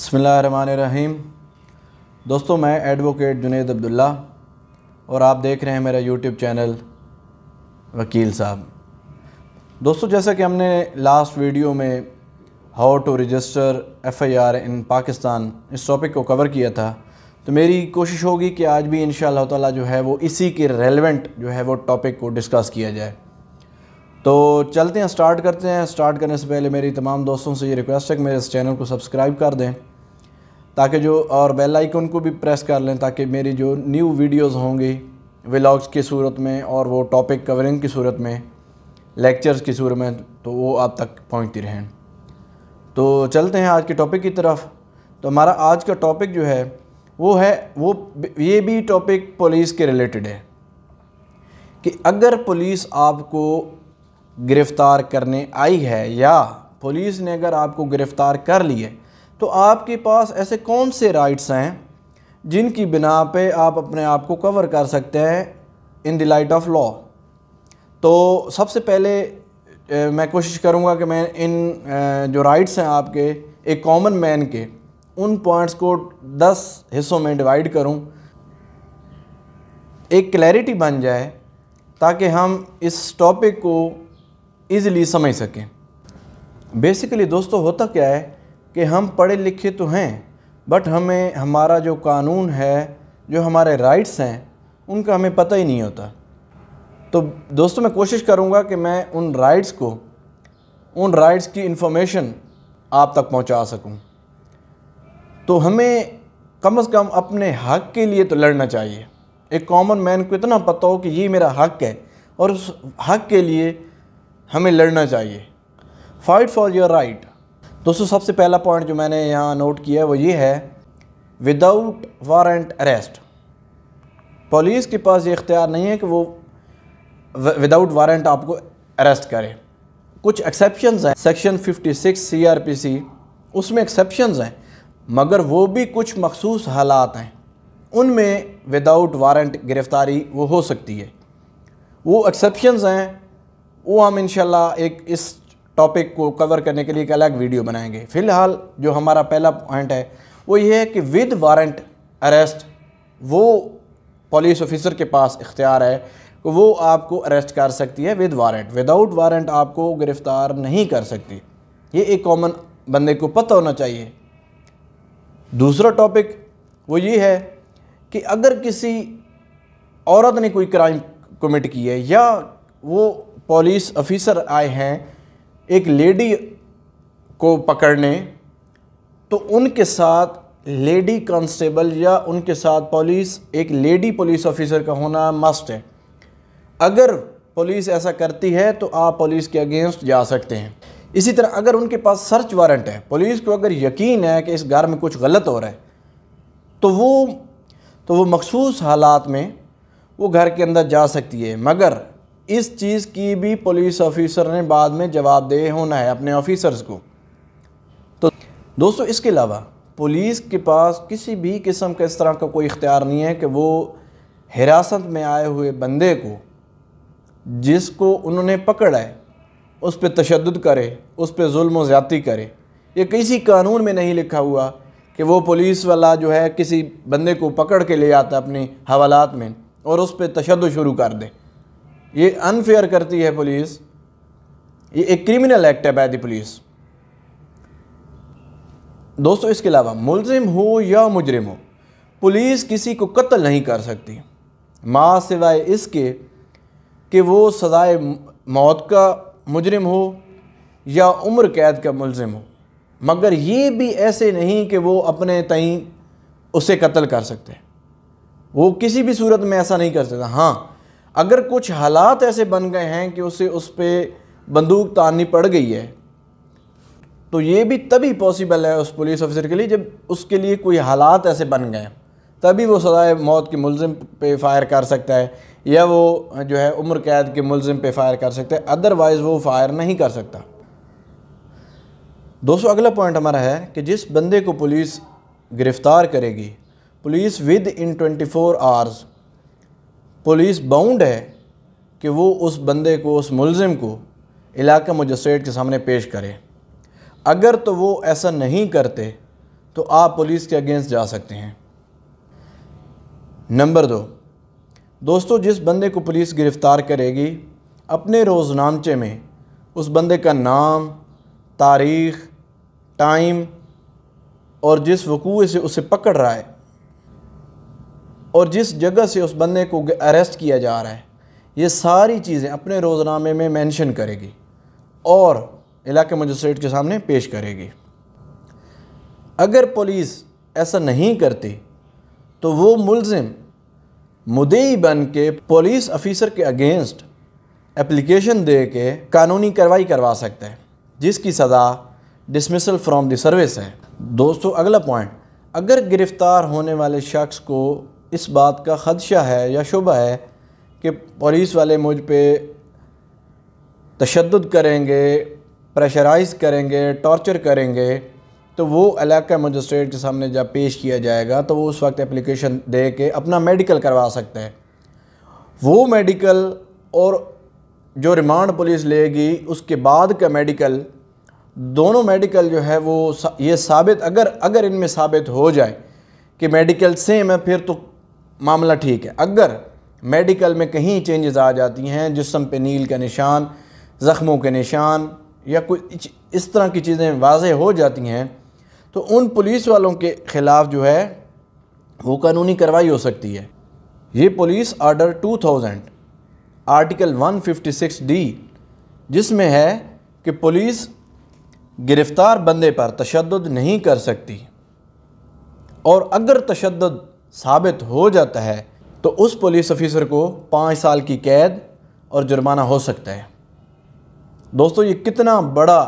बसमीम दोस्तों मैं एडवोकेट जुनेद अब्दुल्ला और आप देख रहे हैं मेरा यूट्यूब चैनल वकील साहब दोस्तों जैसा कि हमने लास्ट वीडियो में how to register F I R in Pakistan इस टॉपिक को कवर किया था तो मेरी कोशिश होगी कि आज भी इन ताला जो है वो इसी के रेलिवेंट जो है वो टॉपिक को डिस्कस किया जाए तो चलते हैं स्टार्ट करते हैं स्टार्ट करने से पहले मेरी तमाम दोस्तों से ये रिक्वेस्ट है कि मेरे इस चैनल को सब्सक्राइब कर दें ताकि जो और बेल आइकन को भी प्रेस कर लें ताकि मेरी जो न्यू वीडियोस होंगी व्लॉग्स की सूरत में और वो टॉपिक कवरिंग की सूरत में लेक्चर्स की सूरत में तो वो आप तक पहुँचती रहें तो चलते हैं आज के टॉपिक की तरफ तो हमारा आज का टॉपिक जो है वो है वो ये भी टॉपिक पुलिस के रिलेटेड है कि अगर पुलिस आपको गिरफ़्तार करने आई है या पुलिस ने अगर आपको गिरफ़्तार कर लिए तो आपके पास ऐसे कौन से राइट्स हैं जिनकी बिना पे आप अपने आप को कवर कर सकते हैं in the light of law तो सबसे पहले मैं कोशिश करूँगा कि मैं इन जो राइट्स हैं आपके एक कॉमन मैन के उन पॉइंट्स को दस हिस्सों में डिवाइड करूँ एक क्लैरिटी बन जाए ताकि हम इस टॉपिक को ईज़िली समझ सकें बेसिकली दोस्तों होता क्या है कि हम पढ़े लिखे तो हैं बट हमें हमारा जो कानून है जो हमारे राइट्स हैं उनका हमें पता ही नहीं होता तो दोस्तों मैं कोशिश करूँगा कि मैं उन राइट्स को उन राइट्स की इन्फॉर्मेशन आप तक पहुँचा सकूँ तो हमें कम से कम अपने हक़ के लिए तो लड़ना चाहिए एक कॉमन मैन को इतना पता हो कि ये मेरा हक़ है और उस हक़ के लिए हमें लड़ना चाहिए फाइट फॉर योर राइट दोस्तों सबसे पहला पॉइंट जो मैंने यहाँ नोट किया है वो ये है विदाउट वारंट अरेस्ट पुलिस के पास ये इख्तियार नहीं है कि वो विदाउट वारंट आपको अरेस्ट करे कुछ एक्सेप्शन हैं सेक्शन 56 सीआरपीसी उसमें एक्सेप्शन हैं मगर वो भी कुछ मखसूस हालात हैं उनमें विदाउट वारंट गिरफ़्तारी वो हो सकती है वो एक्सेप्शन हैं वो हम इनशाला एक इस टॉपिक को कवर करने के लिए एक अलग वीडियो बनाएंगे फ़िलहाल जो हमारा पहला पॉइंट है वो ये है कि विद वारंट अरेस्ट वो पुलिस ऑफिसर के पास इख्तियार है कि वो आपको अरेस्ट कर सकती है विद वारंट विदाउट वारंट आपको गिरफ़्तार नहीं कर सकती ये एक कॉमन बंदे को पता होना चाहिए दूसरा टॉपिक वो ये है कि अगर किसी औरत ने कोई क्राइम कमिट की है या वो पुलिस ऑफिसर आए हैं एक लेडी को पकड़ने तो उनके साथ लेडी कांस्टेबल या उनके साथ पुलिस एक लेडी पुलिस ऑफिसर का होना मस्ट है अगर पुलिस ऐसा करती है तो आप पुलिस के अगेंस्ट जा सकते हैं इसी तरह अगर उनके पास सर्च वारंट है पुलिस को अगर यकीन है कि इस घर में कुछ गलत हो रहा है तो वो तो वो मखसूस हालात में वो घर के अंदर जा सकती है मगर इस चीज़ की भी पुलिस ऑफिसर ने बाद में जवाबदेह होना है अपने ऑफिसर्स को तो दोस्तों इसके अलावा पुलिस के पास किसी भी किस्म का इस तरह का कोई इख्तियार नहीं है कि वो हिरासत में आए हुए बंदे को जिसको उन्होंने पकड़ा है उस पर तशद करे उस पर जुल्म ज़्यादती करे ये किसी कानून में नहीं लिखा हुआ कि वो पुलिस वाला जो है किसी बंदे को पकड़ के ले आता अपने हवालात में और उस पर तशद शुरू कर दे ये अनफेयर करती है पुलिस ये एक क्रिमिनल एक्ट है बाय द पुलिस दोस्तों इसके अलावा मुलजिम हो या मुजरिम हो पुलिस किसी को कत्ल नहीं कर सकती माँ सिवाय इसके कि वो सजाए मौत का मुजरिम हो या उम्र कैद का मुलजिम हो मगर ये भी ऐसे नहीं कि वो अपने तई उसे कत्ल कर सकते वो किसी भी सूरत में ऐसा नहीं कर सकता हाँ अगर कुछ हालात ऐसे बन गए हैं कि उसे उस पर बंदूक ताननी पड़ गई है तो ये भी तभी पॉसिबल है उस पुलिस ऑफिसर के लिए जब उसके लिए कोई हालात ऐसे बन गए तभी वो सदाए मौत के मुलजिम पे फायर कर सकता है या वो जो है उम्र कैद के मुलम पे फायर कर सकता है अदरवाइज़ वो फायर नहीं कर सकता दोस्तों अगला पॉइंट हमारा है कि जिस बंदे को पुलिस गिरफ़्तार करेगी police within 24 hours police bound है कि वो उस बंदे को उस मुलज़म को इलाका मजस्ट्रेट के सामने पेश करे अगर तो वो ऐसा नहीं करते तो आप पुलिस के अगेंस्ट जा सकते हैं नंबर दो दोस्तों जिस बंदे को पुलिस गिरफ़्तार करेगी अपने रोज़नामचे में उस बंदे का नाम तारीख़ टाइम और जिस वकूए से उसे पकड़ रहा है और जिस जगह से उस बंदे को अरेस्ट किया जा रहा है ये सारी चीज़ें अपने रोज़नामे में मेंशन करेगी और इलाके मजिस्ट्रेट के सामने पेश करेगी अगर पुलिस ऐसा नहीं करती तो वो मुलजिम मुदई बन के पुलिस अफिसर के अगेंस्ट एप्लीकेशन दे के कानूनी कार्रवाई करवा सकते हैं जिसकी सज़ा डिसमिसल फ्रॉम द सर्विस है दोस्तों अगला पॉइंट अगर गिरफ़्तार होने वाले शख्स को इस बात का ख़दशा है या शुबा है कि पुलिस वाले मुझ पर तशद करेंगे प्रेशराइज़ करेंगे टॉर्चर करेंगे तो वो इलाका मजिस्ट्रेट के सामने जब पेश किया जाएगा तो वो उस वक्त एप्लीकेशन दे के अपना मेडिकल करवा सकते हैं वो मेडिकल और जो रिमांड पुलिस लेगी उसके बाद का मेडिकल दोनों मेडिकल जो है वो ये साबित अगर अगर इनमें साबित हो जाए कि मेडिकल सेम है फिर तो मामला ठीक है अगर मेडिकल में कहीं चेंजेस आ जाती हैं जिसम पे नील का निशान ज़ख्मों के निशान या कुछ इस तरह की चीज़ें वाज हो जाती हैं तो उन पुलिस वालों के ख़िलाफ़ जो है वो कानूनी कार्रवाई हो सकती है ये पुलिस आर्डर 2000 आर्टिकल 156 डी जिसमें है कि पुलिस गिरफ़्तार बंदे पर तशद नहीं कर सकती और अगर तशद साबित हो जाता है तो उस पुलिस ऑफिसर को पाँच साल की कैद और जुर्माना हो सकता है दोस्तों ये कितना बड़ा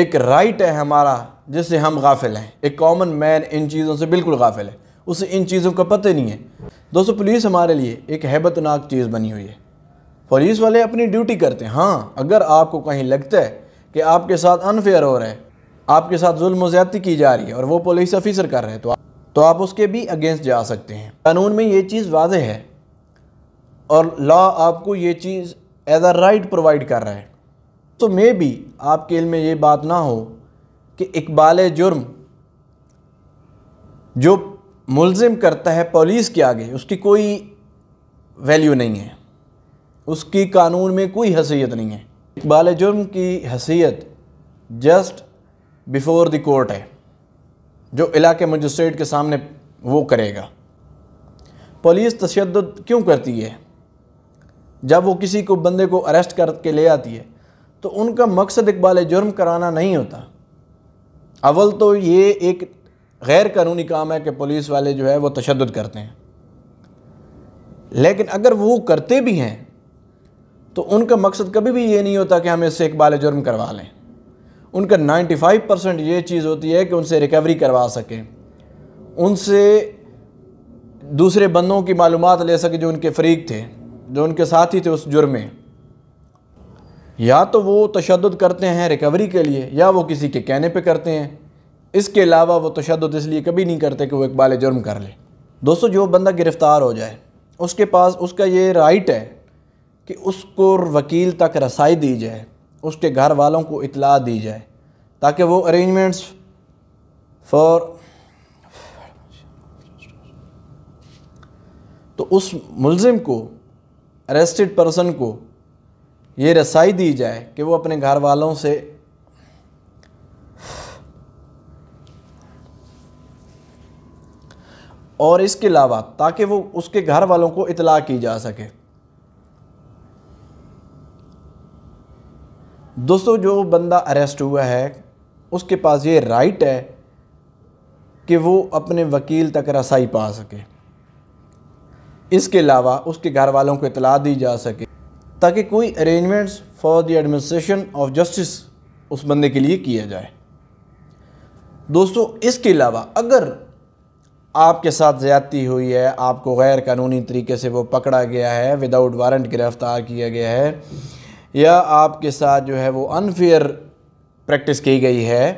एक राइट है हमारा जिससे हम गाफिल हैं एक कॉमन मैन इन चीज़ों से बिल्कुल गाफिल है उसे इन चीज़ों का पता नहीं है दोस्तों पुलिस हमारे लिए एक हैबतनाक चीज़ बनी हुई है पुलिस वाले अपनी ड्यूटी करते हैं हाँ अगर आपको कहीं लगता है कि आपके साथ अनफेयर हो रहा है आपके साथ जुल्म ज़्यादती की जा रही है और वो पुलिस ऑफिसर कर रहे हैं तो आप तो आप उसके भी अगेंस्ट जा सकते हैं कानून में ये चीज़ वाज है और लॉ आपको ये चीज़ एज अ राइट प्रोवाइड कर रहा है तो मे भी आपके इल में ये बात ना हो कि इकबाल जुर्म जो मुलज़म करता है पुलिस के आगे उसकी कोई वैल्यू नहीं है उसकी कानून में कोई हसीियत नहीं है इकबाल जुर्म की हसीियत जस्ट बिफ़ोर द कोर्ट है जो इलाके मजिस्ट्रेट के सामने वो करेगा पुलिस तशद क्यों करती है जब वो किसी को बंदे को अरेस्ट करके ले आती है तो उनका मकसद इकबाल जुर्म कराना नहीं होता अव्वल तो ये एक गैर कानूनी काम है कि पुलिस वाले जो है वो तशद करते हैं लेकिन अगर वो करते भी हैं तो उनका मकसद कभी भी ये नहीं होता कि हम इससे इकबाल जुर्म करवा लें उनका 95 परसेंट ये चीज़ होती है कि उनसे रिकवरी करवा सकें उनसे दूसरे बंदों की मालूम ले सकें जो उनके फरीक थे जो उनके साथी थे उस जुर्मे या तो वो तशद करते हैं रिकवरी के लिए या वो किसी के कहने पे करते हैं इसके अलावा वो तशद इसलिए कभी नहीं करते कि वो इकबाल जुर्म कर ले दोस्तों जो बंदा गिरफ़्तार हो जाए उसके पास उसका ये राइट है कि उसको वकील तक रसाई दी जाए उसके घर वालों को इतला दी जाए ताकि वो अरेंजमेंट्स फॉर तो उस मुलम को अरेस्टेड पर्सन को ये रसाई दी जाए कि वो अपने घर वालों से और इसके अलावा ताकि वो उसके घर वालों को इतला की जा सके दोस्तों जो बंदा अरेस्ट हुआ है उसके पास ये राइट है कि वो अपने वकील तक रसाई पा सके इसके अलावा उसके घर वालों को इतला दी जा सके ताकि कोई arrangements for the administration of justice उस बंदे के लिए किया जाए दोस्तों इसके अलावा अगर आपके साथ ज़्यादती हुई है आपको गैर कानूनी तरीके से वो पकड़ा गया है विदाउट वारंट गिरफ़्तार किया गया है या आपके साथ जो है वो अनफेयर प्रैक्टिस की गई है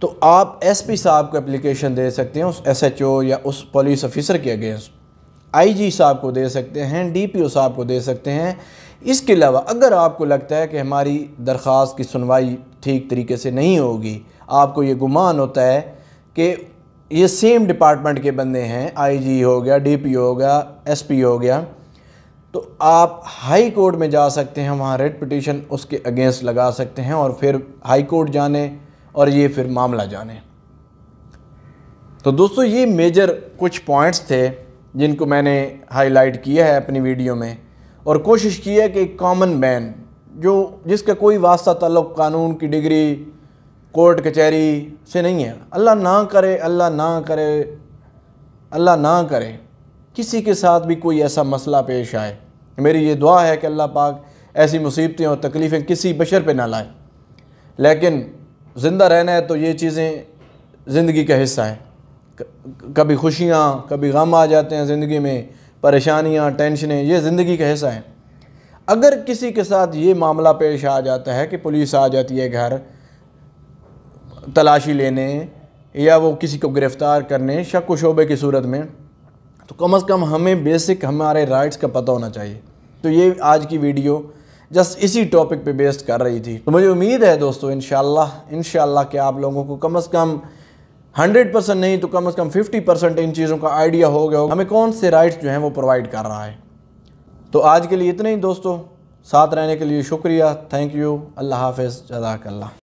तो आप एसपी साहब को एप्लीकेशन दे सकते हैं उस एसएचओ या उस पुलिस ऑफिसर के अगेंस्ट आईजी साहब को दे सकते हैं डीपीओ साहब को दे सकते हैं इसके अलावा अगर आपको लगता है कि हमारी दरख्वास्त की सुनवाई ठीक तरीके से नहीं होगी आपको ये गुमान होता है कि ये सेम डिपार्टमेंट के बंदे हैं आईजी हो गया डीपीओ हो गया एसपी हो गया तो आप हाई कोर्ट में जा सकते हैं वहाँ रेड पिटीशन उसके अगेंस्ट लगा सकते हैं और फिर हाई कोर्ट जाने और ये फिर मामला जाने तो दोस्तों ये मेजर कुछ पॉइंट्स थे जिनको मैंने हाईलाइट किया है अपनी वीडियो में और कोशिश की है कि कॉमन मैन जो जिसका कोई वास्ता तल्लु कानून की डिग्री कोर्ट कचहरी से नहीं है अल्लाह ना करे अल्लाह ना करे अल्लाह ना करे किसी के साथ भी कोई ऐसा मसला पेश आए मेरी ये दुआ है कि अल्लाह पाक ऐसी मुसीबतें और तकलीफ़ें किसी बशर पर ना लाए लेकिन ज़िंदा रहना है तो ये चीज़ें ज़िंदगी का हिस्सा हैं कभी खुशियाँ कभी गम आ जाते हैं ज़िंदगी में परेशानियाँ टेंशनें ये ज़िंदगी का हिस्सा हैं अगर किसी के साथ ये मामला पेश आ जाता है कि पुलिस आ जाती है घर तलाशी लेने या वो किसी को गिरफ़्तार करने शक व शोबे की सूरत में तो कम अज़ कम हमें बेसिक हमारे राइट्स का पता होना चाहिए तो ये आज की वीडियो जस्ट इसी टॉपिक पे बेस्ड कर रही थी तो मुझे उम्मीद है दोस्तों इन शाह कि आप लोगों को कम अज़ कम हंड्रेड परसेंट नहीं तो कम अज़ कम फिफ्टी परसेंट इन चीज़ों का आइडिया हो गया हो हमें कौन से राइट्स जो हैं वो प्रोवाइड कर रहा है तो आज के लिए इतना ही दोस्तों साथ रहने के लिए शुक्रिया थैंक यू अल्लाह हाफ़ जजाकल्ला